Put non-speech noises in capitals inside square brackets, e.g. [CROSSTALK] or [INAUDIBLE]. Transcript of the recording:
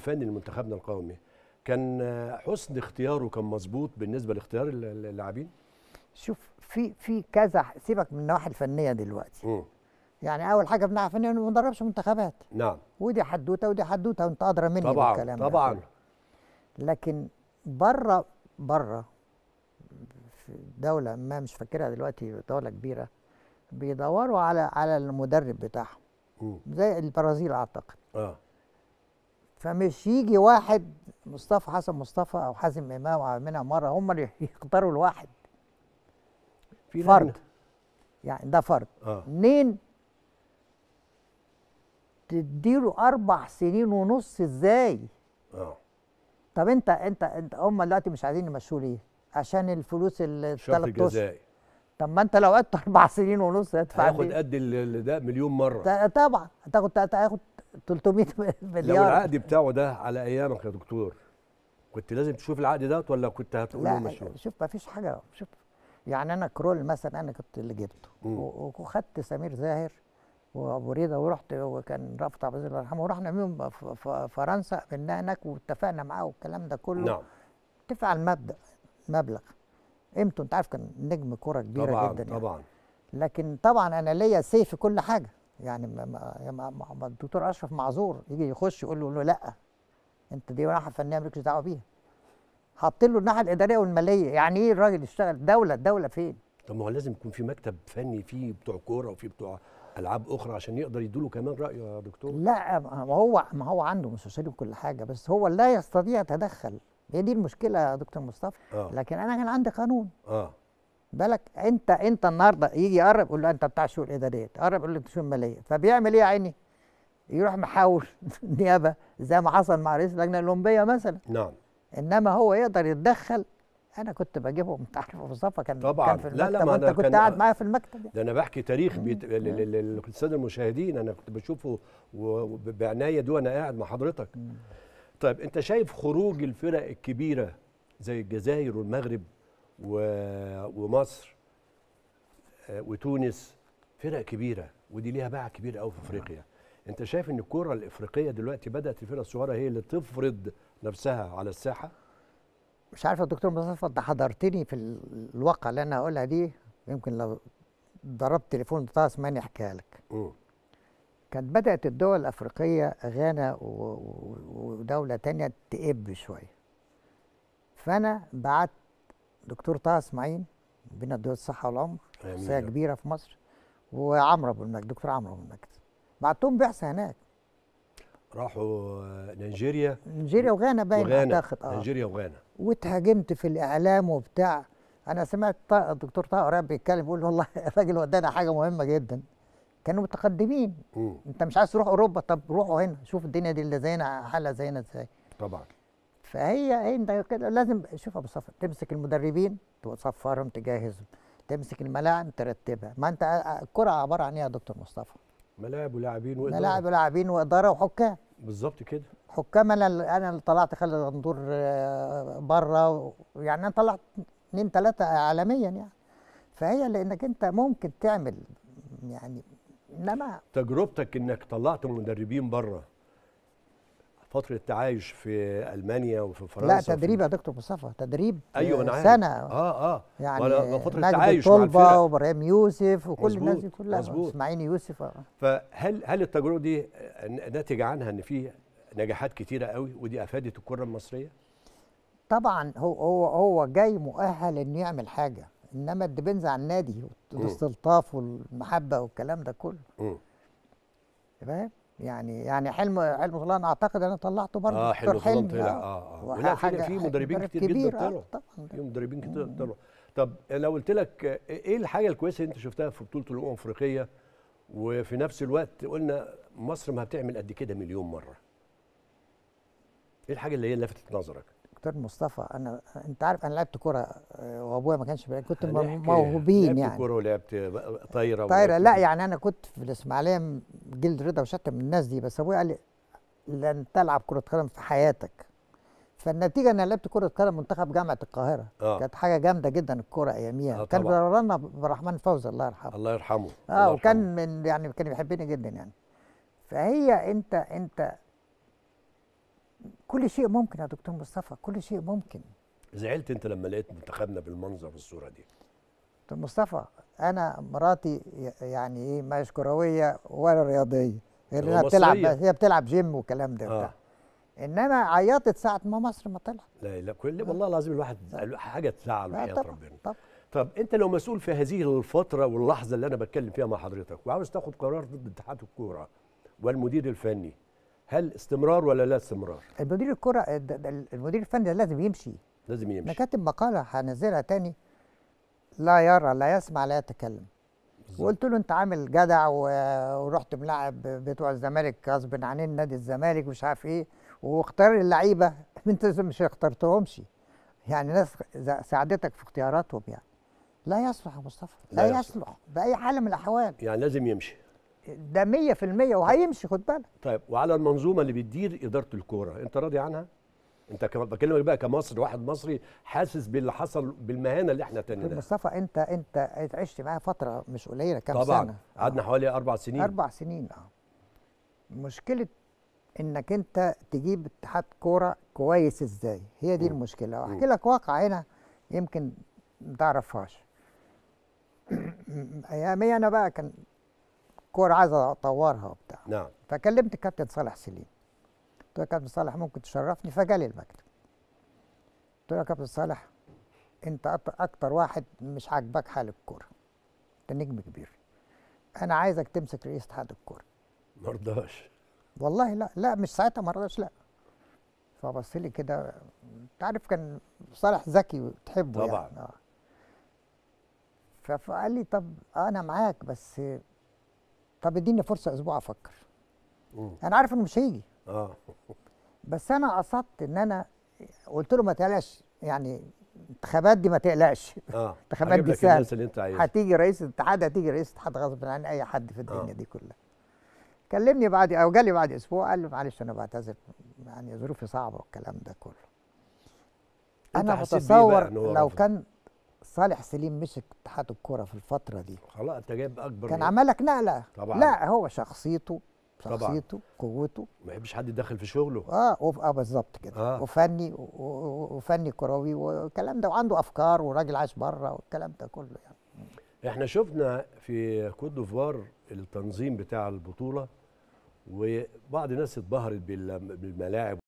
فني لمنتخبنا القومي كان حسن اختياره كان مظبوط بالنسبه لاختيار اللاعبين شوف في في كذا سيبك من النواحي الفنيه دلوقتي م. يعني اول حاجه بنعرف ان ما بندربش منتخبات نعم ودي حدوته ودي حدوته وانت ادرى مني طبعا بالكلام طبعا ده. لكن بره بره في دوله ما مش فاكرها دلوقتي دوله كبيره بيدوروا على على المدرب بتاعهم زي البرازيل اعتقد اه فمش يجي واحد مصطفى حسن مصطفى او حازم امام او منع مره هم اللي [LAUGHS] يختاروا الواحد في فرد يعني ده فرد اثنين آه. تديله اربع سنين ونص ازاي؟ اه طب انت انت انت هم دلوقتي مش عايزين يمشوا ليه؟ عشان الفلوس اللي 13 شرط طب ما انت لو قعدت [LAUGHS] اربع سنين ونص هتدفع هتاخد قد ده مليون مره طبعا هتاخد هتاخد 300 [LAUGHS] مليار لو العقد بتاعه ده على ايامك يا دكتور كنت لازم تشوف العقد ده ولا كنت هتقول له مش شوف ما فيش حاجه شوف يعني انا كرول مثلا انا كنت اللي جبته وخدت سمير زاهر وابو ريده ورحت وكان رافت عبد الله يرحمه ورحنا بيهم فرنسا قابلناه هناك واتفقنا معاه والكلام ده كله نعم اتفق على المبدا مبلغ قيمته انت عارف كان نجم كره كبيره طبعًا جدا يعني. طبعا لكن طبعا انا ليا سيف في كل حاجه يعني ما ما ما الدكتور اشرف معذور يجي يخش يقول له لا انت دي راحه فنيه مالكش دعوه بيها حاطط له الناحيه الاداريه والماليه يعني ايه الراجل يشتغل دوله الدوله فين طب ما هو لازم يكون في مكتب فني فيه بتوع كوره وفيه بتوع العاب اخرى عشان يقدر يدوا له كمان رايه يا دكتور لا ما هو ما هو عنده مسؤوليه كل حاجه بس هو لا يستطيع يتدخل هي دي المشكله يا دكتور مصطفى آه. لكن انا كان عندي قانون اه بالك انت انت النهارده يجي يقرب يقول له انت بتاع الشؤون الاداريه تقرب يقول له أنت شؤون مالية فبيعمل ايه يا عيني؟ يروح محاول النيابه [LAUGHS] زي ما حصل مع رئيس اللجنه الاولمبيه مثلا نعم انما هو يقدر يتدخل انا كنت بجيبهم انت عارف مصطفى كان طبعا كان في لا لا ما انا كنت قاعد معايا في المكتب يعني. ده انا بحكي تاريخ للساده المشاهدين انا كنت بشوفه بعنايه دي وانا قاعد مع حضرتك مم. طيب انت شايف خروج الفرق الكبيره زي الجزائر والمغرب و... ومصر آه، وتونس فرق كبيره ودي ليها باع كبير قوي في افريقيا انت شايف ان الكره الافريقيه دلوقتي بدات الفرق الصغيره هي اللي تفرض نفسها على الساحه مش عارف يا دكتور مصطفى انت حضرتني في الواقع اللي انا هقولها دي يمكن لو ضربت تليفون بتاع اسماني احكيها لك كانت بدأت الدول الأفريقية غانا ودولة تانية تقب شوية فأنا بعت دكتور طه إسماعيل بين الدول الصحة والعمر شخصية كبيرة في مصر وعمرو أبو المجد دكتور عمرو أبو المجد بعتهم بعثة هناك راحوا نيجيريا نيجيريا وغانا باين اعتقد اه نيجيريا وغانا واتهاجمت في الاعلام وبتاع انا سمعت الدكتور طه قريب بيتكلم بيقول والله [LAUGHS] الراجل ودانا حاجه مهمه جدا كانوا متقدمين مم. انت مش عايز تروح اوروبا طب روحوا هنا شوف الدنيا دي اللي زينا حالها زينا ازاي طبعا فهي إيه، انت كده لازم شوف ابو صفر تمسك المدربين تصفرهم تجهزهم تمسك الملاعب ترتبها ما انت آه، آه، الكره عباره عن ايه يا دكتور مصطفى ملاعب ولاعبين واداره ملاعب ولاعبين واداره وحكام بالظبط كده حكام انا انا اللي طلعت خالد غندور آه، بره يعني انا طلعت اثنين ثلاثه عالميا يعني فهي لانك انت ممكن تعمل يعني انما تجربتك انك طلعت مدربين بره فترة تعايش في ألمانيا وفي فرنسا لا تدريب يا دكتور مصطفى تدريب أيوة أنا عارف. سنة اه اه يعني فترة تعايش طلبة وابراهيم يوسف وكل الناس دي كلها اسماعيل يوسف آه. فهل هل التجربة دي ناتج عنها إن في نجاحات كتيرة قوي ودي أفادت الكرة المصرية؟ طبعا هو هو هو جاي مؤهل إنه يعمل حاجة انما الديبنز على النادي والاستلطاف والمحبه والكلام ده كله تمام يعني يعني حلم حلم غلان اعتقد انا طلعته برضه اه حلم غلان طلع اه اه ولا في آه، في مدربين كتير جدا طلعوا في مدربين كتير طلعوا طب لو قلت لك ايه الحاجه الكويسه اللي انت شفتها في بطوله الامم الافريقيه وفي نفس الوقت قلنا مصر ما هتعمل قد كده مليون مره ايه الحاجه اللي هي لفتت نظرك دكتور مصطفى انا انت عارف انا لعبت كوره آه، وابويا ما كانش كنت موهوبين يعني لعبت كوره ولعبت طايره طايره لا يعني انا كنت في الاسماعيليه جلد رضا وشتم من الناس دي بس ابويا قال لي لن تلعب كره قدم في حياتك فالنتيجه انا لعبت كره قدم منتخب جامعه القاهره آه. كانت حاجه جامده جدا الكوره اياميها آه كان بيرانا عبد الرحمن فوزي الله يرحمه الله يرحمه اه الله وكان من يعني كان بيحبني جدا يعني فهي انت انت كل شيء ممكن يا دكتور مصطفى كل شيء ممكن زعلت انت لما لقيت منتخبنا بالمنظر والصوره دي دكتور مصطفى انا مراتي يعني ايه مش كرويه ولا رياضيه غير انها بتلعب هي بتلعب جيم والكلام ده آه. انما عيطت ساعه ما مصر ما طلعت لا لا كل آه. والله العظيم الواحد آه. حاجه تزعل وحياه ربنا طب. طب انت لو مسؤول في هذه الفتره واللحظه اللي انا بتكلم فيها مع حضرتك وعاوز تاخد قرار ضد اتحاد الكوره والمدير الفني هل استمرار ولا لا استمرار؟ المدير الكره المدير الفني لازم يمشي لازم يمشي انا كاتب مقاله هنزلها تاني لا يرى لا يسمع لا يتكلم بالزبط. وقلت له انت عامل جدع ورحت ملاعب بتوع الزمالك غصب عنين نادي الزمالك مش عارف ايه واختار اللعيبه [LAUGHS] انت مش اخترتهمش يعني ناس ساعدتك في اختياراتهم يعني لا يصلح يا مصطفى لا, لا يصلح باي حال من الاحوال يعني لازم يمشي ده 100% وهيمشي خد بالك طيب وعلى المنظومه اللي بتدير اداره الكوره انت راضي عنها انت بكلمك بقى كمصري واحد مصري حاسس باللي حصل بالمهانه اللي احنا تنيناها مصطفى انت انت عشت معايا فتره مش قليله كام طبعا. سنه طبعا قعدنا آه. حوالي اربع سنين اربع سنين اه مشكله انك انت تجيب اتحاد كوره كويس ازاي هي دي م. المشكله واحكي لك واقع هنا يمكن ما تعرفهاش [CLEARS THROAT] ايامي انا بقى كان الكوره عايز اطورها وبتاع نعم فكلمت الكابتن صالح سليم قلت له يا كابتن صالح ممكن تشرفني فجالي المكتب قلت له يا كابتن صالح انت اكتر واحد مش عاجباك حال الكوره انت نجم كبير انا عايزك تمسك رئيس اتحاد الكوره ما رضاش والله لا لا مش ساعتها ما رضاش لا فبص لي كده انت عارف كان صالح ذكي وتحبه يعني. طبعا يعني. فقال لي طب انا معاك بس طب اديني فرصه اسبوع افكر مم. انا عارف انه مش هيجي اه بس انا قصدت ان انا قلت له ما تقلقش يعني الانتخابات دي ما تقلقش اه [LAUGHS] انتخابات دي سهله الناس اللي انت عايزها هتيجي رئيس الاتحاد هتيجي رئيس الاتحاد غصب عن اي حد في الدنيا آه. دي كلها كلمني بعد او جالي بعد اسبوع قال لي معلش انا بعتذر يعني ظروفي صعبه والكلام ده كله انا بتصور لو كان صالح سليم مسك اتحاد الكوره في الفتره دي خلاص انت جايب اكبر كان عملك نقله طبعا لا هو شخصيته شخصيته طبعا. قوته ما يحبش حد يدخل في شغله اه اه بالظبط كده آه. وفني وفني كروي والكلام ده وعنده افكار وراجل عايش بره والكلام ده كله يعني احنا شفنا في كوت ديفوار التنظيم بتاع البطوله وبعض الناس اتبهرت بالملاعب